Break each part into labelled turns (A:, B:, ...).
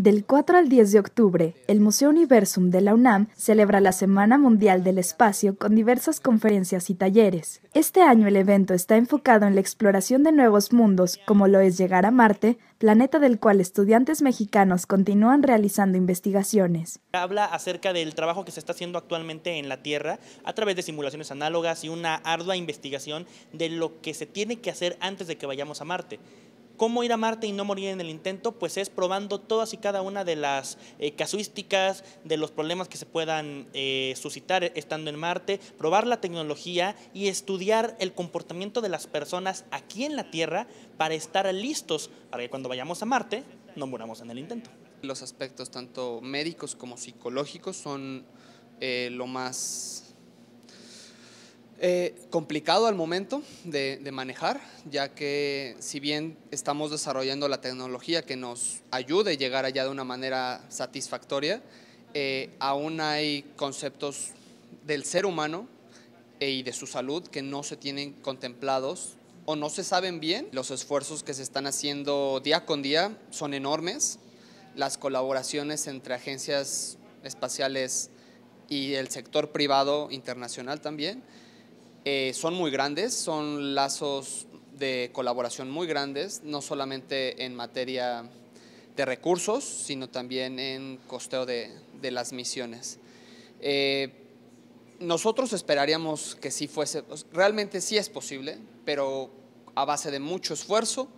A: Del 4 al 10 de octubre, el Museo Universum de la UNAM celebra la Semana Mundial del Espacio con diversas conferencias y talleres. Este año el evento está enfocado en la exploración de nuevos mundos, como lo es llegar a Marte, planeta del cual estudiantes mexicanos continúan realizando investigaciones.
B: Habla acerca del trabajo que se está haciendo actualmente en la Tierra a través de simulaciones análogas y una ardua investigación de lo que se tiene que hacer antes de que vayamos a Marte. ¿Cómo ir a Marte y no morir en el intento? Pues es probando todas y cada una de las eh, casuísticas, de los problemas que se puedan eh, suscitar estando en Marte, probar la tecnología y estudiar el comportamiento de las personas aquí en la Tierra para estar listos para que cuando vayamos a Marte no muramos en el intento. Los aspectos tanto
C: médicos como psicológicos son eh, lo más eh, complicado al momento de, manejar, ya que si bien estamos desarrollando la tecnología que nos ayude a llegar allá de una manera satisfactoria, eh, aún hay conceptos del ser humano eh, y de su salud que no se tienen contemplados o no se saben bien. Los esfuerzos que se están haciendo día con día son enormes. Las colaboraciones entre agencias espaciales y el sector privado internacional también eh, son muy grandes, son lazos de colaboración muy grandes, no solamente en materia de recursos, sino también en costeo de, las misiones. Eh, nosotros esperaríamos que sí fuese, realmente sí es posible, pero a base de mucho esfuerzo,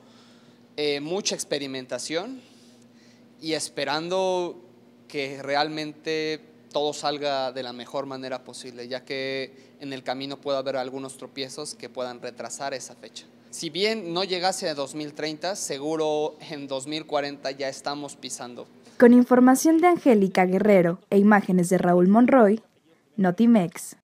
C: eh, mucha experimentación y esperando que realmente todo salga de la mejor manera posible, ya que en el camino puede haber algunos tropiezos que puedan retrasar esa fecha. Si bien no llegase a 2030, seguro en 2040 ya estamos pisando.
A: Con información de Angélica Guerrero e imágenes de Raúl Monroy, Notimex.